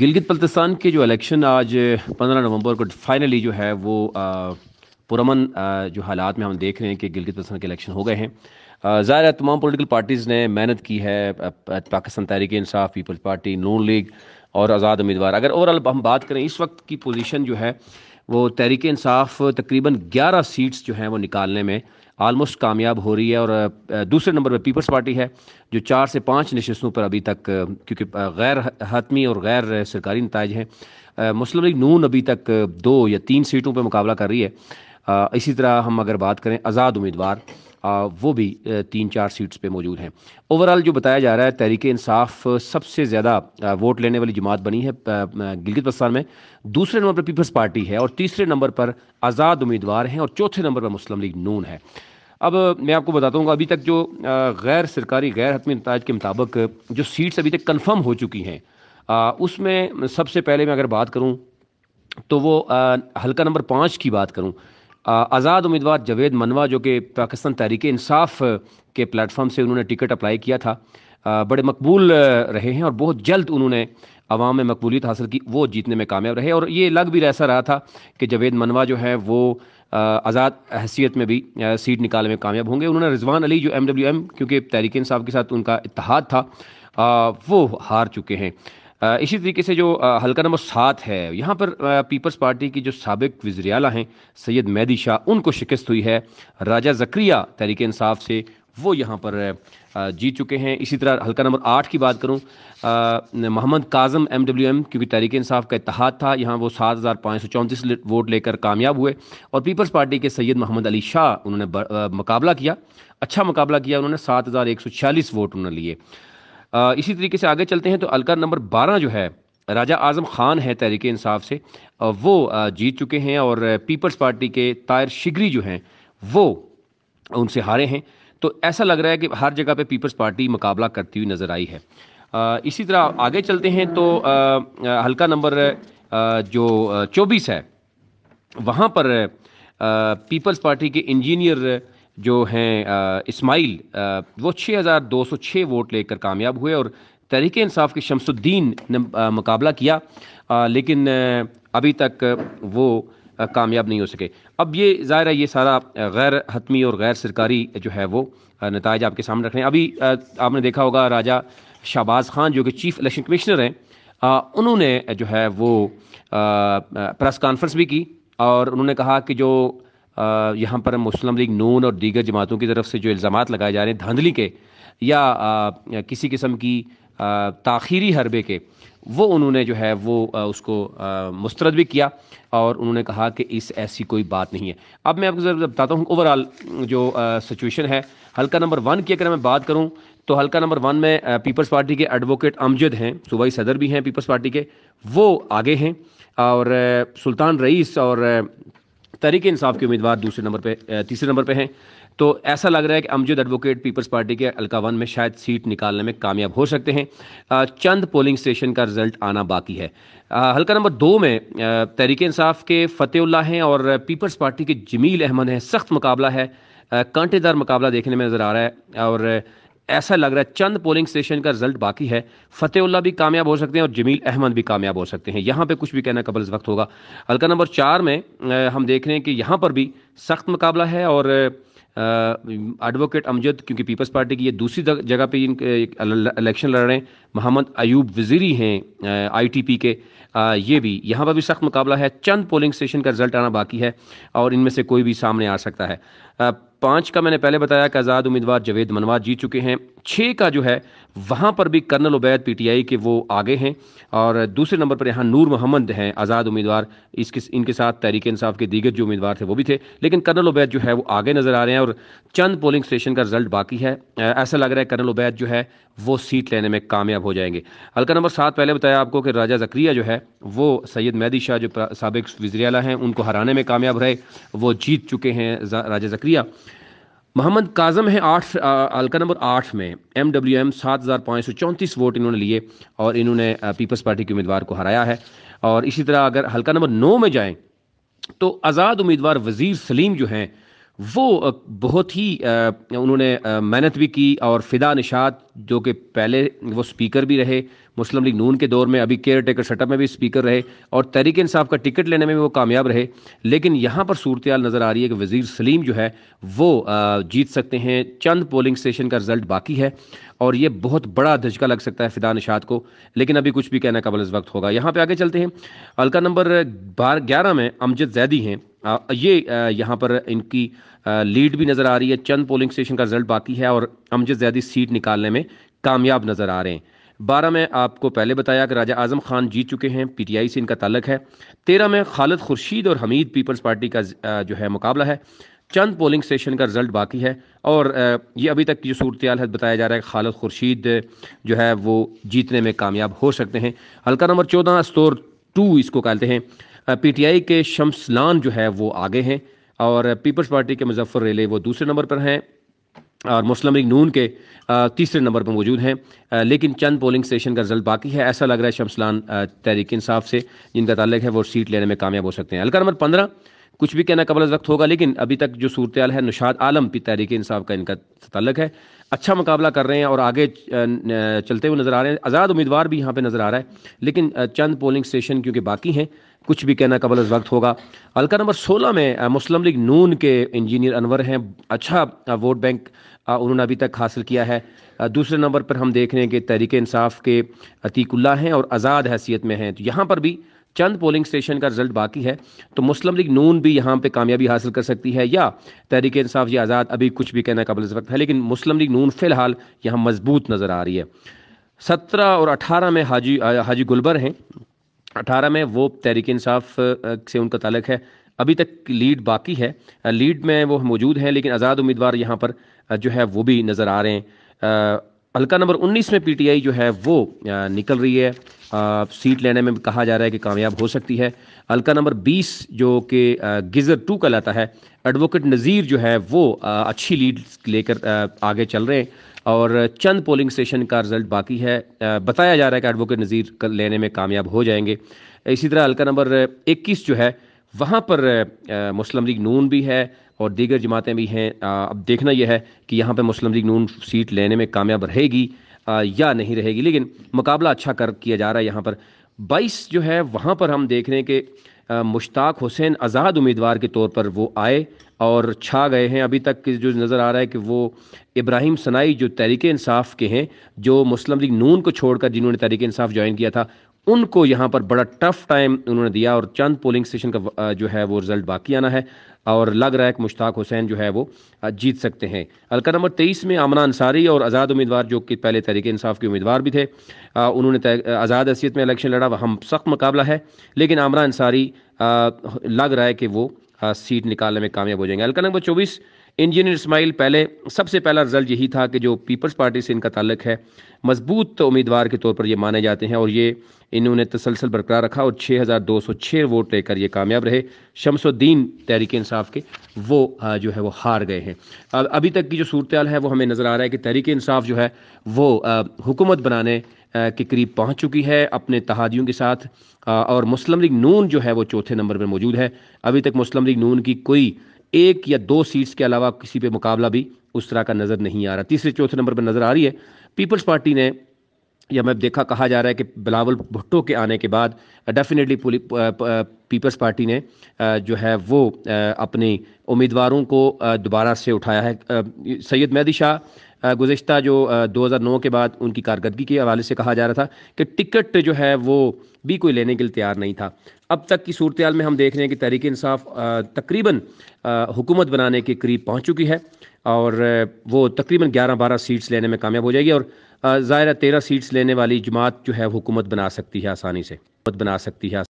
गिलगित बल्तिस्तान के जो इलेक्शन आज पंद्रह नवंबर को फाइनली जो है वो पुरमन जो हालात में हम देख रहे हैं कि गिलगित बल्तिस्तान के इलेक्शन हो गए हैं ज़ाहिर तमाम पोलिटिकल पार्टीज़ ने मेहनत की है Pakistan Tehreek Insaf People's Party Noon League और आज़ाद उम्मीदवार अगर ओवरऑल हम बात करें इस वक्त की पोजीशन जो है वो तहरीक इंसाफ तकरीबन 11 सीट्स जो हैं वो निकालने में आलमोस्ट कामयाब हो रही है और दूसरे नंबर पर पीपल्स पार्टी है जो चार से पाँच नशस्तों पर अभी तक क्योंकि गैर हतमी और गैर सरकारी नतज हैं मुस्लिम लीग नून अभी तक दो या तीन सीटों पर मुकाबला कर रही है इसी तरह हम अगर बात करें आज़ाद उम्मीदवार वो भी तीन चार सीट्स पे मौजूद हैं ओवरऑल जो बताया जा रहा है तहरीक इंसाफ सबसे ज़्यादा वोट लेने वाली जमात बनी है गिलगित बस्तान में दूसरे नंबर पर पीपल्स पार्टी है और तीसरे नंबर पर आज़ाद उम्मीदवार हैं और चौथे नंबर पर मुस्लिम लीग नून है अब मैं आपको बताता हूँ अभी तक जो गैर सरकारी गैर हतमी नतज के मुताबिक जो सीट्स अभी तक कन्फर्म हो चुकी हैं उसमें सबसे पहले मैं अगर बात करूँ तो वो हल्का नंबर पाँच की बात करूँ आज़ाद उम्मीदवार जवेद मनवा जो कि पाकिस्तान तहरीक इंसाफ के प्लेटफॉर्म से उन्होंने टिकट अप्लाई किया था बड़े मकबूल रहे हैं और बहुत जल्द उन्होंने आवाम में मकबूलियत हासिल की वो जीतने में कामयाब रहे और ये लग भी ऐसा रहा था कि जवेद मनवा जो है वो आज़ाद हैसियत में भी सीट निकालने में कामयाब होंगे उन्होंने रिजवान अली जो एम डब्ल्यू एम क्योंकि तहरीक इंसाफ के साथ उनका इतिहाद था वो हार चुके हैं इसी तरीके से जो हल्का नंबर सात है यहाँ पर पीपल्स पार्टी की जो सबक वज्रियाला हैं सैयद मैदी शाह उनको शिकस्त हुई है राजा जक्रिया तहरीक इंसाफ से वो यहाँ पर जीत चुके हैं इसी तरह हल्का नंबर आठ की बात करूँ Mohammad Kazim M W M क्योंकि तहरीक इंसाफ का इतिहाद था यहाँ वो सात हज़ार पाँच सौ चौंतीस वोट लेकर कामयाब हुए और पीपल्स पार्टी के सैयद मोहम्मद अली शाह उन्होंने मुकाबला किया अच्छा मुकाबला किया उन्होंने सात हज़ार एक सौ छियालीस वोट उन्होंने लिए इसी तरीके से आगे चलते हैं तो हल्का नंबर बारह जो है राजा आज़म खान है तहरीक इंसाफ से वो जीत चुके हैं और पीपल्स पार्टी के तायर शिगरी जो हैं वो उनसे हारे हैं तो ऐसा लग रहा है कि हर जगह पे पीपल्स पार्टी मुकाबला करती हुई नज़र आई है इसी तरह आगे चलते हैं तो हल्का नंबर जो चौबीस है वहाँ पर पीपल्स पार्टी के इंजीनियर जो हैं इस्माइल वो 6,206 वोट लेकर कामयाब हुए और तहरीक इंसाफ के शमसुद्दीन ने मुकाबला किया आ, लेकिन अभी तक वो कामयाब नहीं हो सके अब ये ज़ाहिर है ये सारा गैर हतमी और गैर सरकारी जो है वो नतज आपके सामने रख रहे हैं अभी आपने देखा होगा राजा शहबाज खान जो कि चीफ इलेक्शन कमिश्नर हैं उन्होंने जो है वो प्रेस कॉन्फ्रेंस भी की और उन्होंने कहा कि जो यहाँ पर मुस्लिम लीग नून और दीगर जमातों की तरफ से जो इल्ज़ाम लगाए जा रहे हैं धांधली के या आ, किसी किस्म की ताखीरी हरबे के वो उन्होंने जो है वो उसको मुस्तरद भी किया और उन्होंने कहा कि इस ऐसी कोई बात नहीं है अब मैं आपको ज़रा बताता हूँ ओवरऑल जो सिचुएशन है हल्का नंबर वन की अगर मैं बात करूँ तो हल्का नंबर वन में पीपल्स पार्टी के एडवोकेट अमजद हैं सूबाई सदर भी हैं पीपल्स पार्टी के वो आगे हैं और सुल्तान रईस और तहरीक इंसाफ के उम्मीदवार दूसरे नंबर पे तीसरे नंबर पे हैं तो ऐसा लग रहा है कि अमजद एडवोकेट पीपल्स पार्टी के अलकावन में शायद सीट निकालने में कामयाब हो सकते हैं चंद पोलिंग स्टेशन का रिजल्ट आना बाकी है हल्का नंबर दो में तहरीक इंसाफ के फ़तेहुल्ला हैं और पीपल्स पार्टी के जमील अहमद हैं सख्त मुकाबला है कांटेदार मुकाबला देखने में नज़र आ रहा है और ऐसा लग रहा है चंद पोलिंग स्टेशन का रिजल्ट बाकी है फतेहुल्ला भी कामयाब हो सकते हैं और जमील अहमद भी कामयाब हो सकते हैं यहाँ पे कुछ भी कहना कबल वक्त होगा हल्का नंबर चार में हम देख रहे हैं कि यहाँ पर भी सख्त मुकाबला है और एडवोकेट अमजद क्योंकि पीपल्स पार्टी की ये दूसरी जगह पे इलेक्शन लड़ रहे हैं मोहम्मद अयूब वजीरी हैं आईटीपी के आ, ये भी यहाँ पर भी सख्त मुकाबला है चंद पोलिंग स्टेशन का रिजल्ट आना बाकी है और इनमें से कोई भी सामने आ सकता है आ, पाँच का मैंने पहले बताया कि आज़ाद उम्मीदवार जवेद मनवाज जीत चुके हैं छः का जो है वहाँ पर भी कर्नल उबैद पीटीआई के वो आगे हैं और दूसरे नंबर पर यहाँ नूर मोहम्मद हैं आज़ाद उम्मीदवार इसके इनके साथ तहरीक इंसाफ के दीगर जो उम्मीदवार थे वो भी थे लेकिन कर्नल उबैद जो है वो आगे नज़र आ रहे हैं और चंद पोलिंग स्टेशन का रिजल्ट बाकी है ऐसा लग रहा है कर्नल उबैद जो है वो सीट लेने में कामयाब हो जाएंगे हल्का नंबर सात पहले बताया आपको कि राजा जक्रिया जो है वो सैयद मैदी शाह जो सबक वजरियाला हैं उनको हराने में कामयाब रहे वो जीत चुके हैं राजा जक्रिया मोहम्मद काजम है आठ हल्का नंबर आठ में एम डब्ल्यू एम सात हज़ार पाँच सौ चौंतीस वोट इन्होंने लिए और इन्होंने पीपल्स पार्टी के उम्मीदवार को हराया है और इसी तरह अगर हल्का नंबर नौ में जाएँ तो आज़ाद उम्मीदवार वज़ीर सलीम जो हैं वो बहुत ही उन्होंने मेहनत भी की और फिदा निषाद जो कि पहले वो स्पीकर भी रहे मुस्लिम लीग नून के दौर में अभी केयर टेकर सेटअप में भी स्पीकर रहे और तहरीक इंसाफ का टिकट लेने में भी वो कामयाब रहे लेकिन यहाँ पर सूरत नज़र आ रही है कि वज़ीर सलीम जो है वो जीत सकते हैं चंद पोलिंग स्टेशन का रिजल्ट बाकी है और ये बहुत बड़ा धचका लग सकता है फिदा निषाद को लेकिन अभी कुछ भी कहना कबल इस वक्त होगा यहाँ पर आगे चलते हैं हल्का नंबर बारह ग्यारह में अमजद जैदी हैं ये यहाँ पर इनकी लीड भी नज़र आ रही है चंद पोलिंग स्टेशन का रिजल्ट बाकी है और अमजद जैदी सीट निकालने में कामयाब नज़र आ रहे हैं बारह में आपको पहले बताया कि राजा आजम खान जीत चुके हैं पीटीआई से इनका ताल्लक है तेरह में खालिद खुर्शीद और हमीद पीपल्स पार्टी का जो है मुकाबला है चंद पोलिंग स्टेशन का रिजल्ट बाकी है और ये अभी तक की जो सूरत है बताया जा रहा है कि खालिद खुर्शीद जो है वो जीतने में कामयाब हो सकते हैं हल्का नंबर चौदह स्टोर टू इसको कहते हैं पीटीआई के शमसलान जो है वो आगे हैं और पीपल्स पार्टी के मुजफ्फर रेले वो दूसरे नंबर पर हैं और मुस्लिम लीग नून के तीसरे नंबर पर मौजूद हैं लेकिन चंद पोलिंग स्टेशन का रिजल्ट बाकी है ऐसा लग रहा है शमसलान तहरीक इंसाफ से जिनका तल्लक है वो सीट लेने में कामयाब हो सकते हैं अलका नंबर पंद्रह कुछ भी कहना कबल वक्त होगा लेकिन अभी तक जो सूरत है नुशाद आलम की तहरीक इंसाफ का इनका तल्लक है अच्छा मुकाबला कर रहे हैं और आगे चलते हुए नज़र आ रहे हैं आज़ाद उम्मीदवार भी यहाँ पे नज़र आ रहा है लेकिन चंद पोलिंग स्टेशन क्योंकि बाकी हैं कुछ भी कहना कबल अज वक्त होगा हल्का नंबर सोलह में मुस्लिम लीग नून के इंजीनियर अनवर हैं अच्छा वोट बैंक उन्होंने अभी तक हासिल किया है दूसरे नंबर पर हम देख रहे हैं कि तहरीक इंसाफ के अतीकुल्ला हैं और आज़ाद हैसियत में हैं तो यहाँ पर भी चंद पोलिंग स्टेशन का रिजल्ट बाकी है तो मुस्लिम लीग नून भी यहाँ पे कामयाबी हासिल कर सकती है या तहरीक इंसाफ या आज़ाद अभी कुछ भी कहना कबल वक्त है लेकिन मुस्लिम लीग नून फ़िलहाल यहाँ मजबूत नज़र आ रही है सत्रह और अठारह में हाजी हाजी गुलबर हैं अठारह में वो तहरीक इंसाफ से उनका तलक है अभी तक लीड बाकी है लीड में वो मौजूद हैं लेकिन आज़ाद उम्मीदवार यहाँ पर जो है वो भी नज़र आ रहे हैं हल्का नंबर 19 में पीटीआई जो है वो निकल रही है सीट लेने में कहा जा रहा है कि कामयाब हो सकती है हल्का नंबर 20 जो कि गिजर टू कहलाता है एडवोकेट नज़ीर जो है वो अच्छी लीड लेकर आगे चल रहे हैं और चंद पोलिंग स्टेशन का रिजल्ट बाकी है बताया जा रहा है कि एडवोकेट नज़ीर लेने में कामयाब हो जाएंगे इसी तरह हल्का नंबर इक्कीस जो है वहाँ पर मुस्लिम लीग नून भी है और दीगर जमातें भी हैं अब देखना यह है कि यहाँ पर मुस्लिम लीग नून सीट लेने में कामयाब रहेगी या नहीं रहेगी लेकिन मुकाबला अच्छा कर किया जा रहा है यहाँ पर बाईस जो है वहाँ पर हम देख रहे हैं कि मुश्ताक हुसैन आज़ाद उम्मीदवार के तौर पर वो आए और छा गए हैं अभी तक जो नज़र आ रहा है कि वो इब्राहिम सनाई जो तहरीक इंसाफ के हैं जो मुस्लिम लीग नून को छोड़कर जिन्होंने तहरीक इंसाफ ज्वाइन किया था उनको यहाँ पर बड़ा टफ टाइम उन्होंने दिया और चंद पोलिंग स्टेशन का जो है वो रिजल्ट बाकी आना है और लग रहा है कि मुश्ताक हुसैन जो है वो जीत सकते हैं हल्का नंबर तेईस में आमना अंसारी और आज़ाद उम्मीदवार जो कि पहले तहरीक इंसाफ के उम्मीदवार भी थे उन्होंने आज़ाद हैसियत में इलेक्शन लड़ा वह हम सख्त मुकाबला है लेकिन आमना अंसारी लग रहा है कि वो सीट निकालने में कामयाब हो जाएंगे हल्का नंबर चौबीस इंजीनियर इसमाइल पहले सबसे पहला रिजल्ट यही था कि जो पीपल्स पार्टी से इनका ताल्लुक है मजबूत उम्मीदवार के तौर पर ये माने जाते हैं और ये इन्होंने तसलसल बरकरार रखा और 6,206 वोट लेकर ये कामयाब रहे शमसुद्दीन तहरीक इंसाफ के वो जो है वो हार गए हैं अब अभी तक की जो सूरत है वो हमें नज़र आ रहा है कि तहरीक इंसाफ जो है वो हुकूमत बनाने के करीब पहुंच चुकी है अपने तहादियों के साथ और मुस्लिम लीग नून जो है वो चौथे नंबर पर मौजूद है अभी तक मुस्लिम लीग नून की कोई एक या दो सीट्स के अलावा किसी पे मुकाबला भी उस तरह का नज़र नहीं आ रहा तीसरे चौथे नंबर पर नज़र आ रही है पीपल्स पार्टी ने या मैं देखा कहा जा रहा है कि बिलावल भुट्टो के आने के बाद डेफिनेटली पीपल्स पार्टी ने जो है वो अपने उम्मीदवारों को दोबारा से उठाया है सैयद मेहदी शाह गुज्त जो दो हज़ार नौ के बाद उनकी कारकर्दगी के हवाले से कहा जा रहा था कि टिकट जो है वो भी कोई लेने के लिए तैयार नहीं था अब तक की सूरत में हम देख रहे हैं कि तहरीक इंसाफ तकरीबन हुकूमत बनाने के करीब पहुँच चुकी है और वो तकरीबन ग्यारह बारह सीट्स लेने में कामयाब हो जाएगी और ज़ाहिर तेरह सीट्स लेने वाली जमात जो है हुकूमत बना सकती है आसानी से बना सकती है